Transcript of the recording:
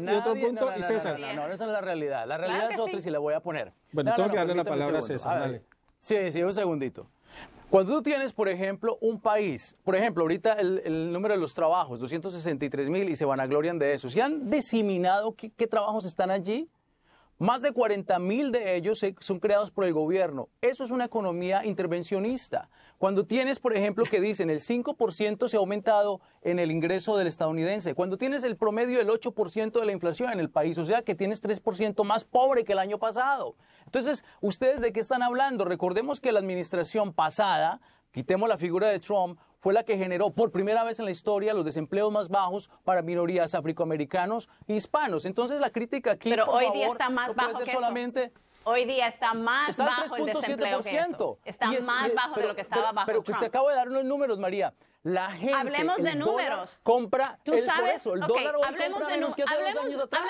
y otro punto y César. No, esa es la realidad. La realidad es otra y se la voy a poner. Bueno, tengo que darle la palabra a César. dale. Sí, sí, un segundito. Cuando tú tienes, por ejemplo, un país, por ejemplo, ahorita el, número de los trabajos, 263 mil, y se van a gloriar de eso, ¿se han diseminado qué trabajos están allí? Más de 40 mil de ellos son creados por el gobierno. Eso es una economía intervencionista. Cuando tienes, por ejemplo, que dicen el 5% se ha aumentado en el ingreso del estadounidense, cuando tienes el promedio del 8% de la inflación en el país, o sea que tienes 3% más pobre que el año pasado. Entonces, ¿ustedes de qué están hablando? Recordemos que la administración pasada, quitemos la figura de Trump, fue la que generó por primera vez en la historia los desempleos más bajos para minorías afroamericanos e hispanos. Entonces la crítica aquí, Pero hoy día está más bajo que solamente... Hoy día está más bajo el desempleo que eso. Está más eh, bajo de lo que estaba bajo Pero que usted acaba de dar unos números, María. La gente Hablemos de números. compra ¿Tú el, sabes? Por eso, el okay. dólar hoy hablemos compra de menos que hace dos años atrás.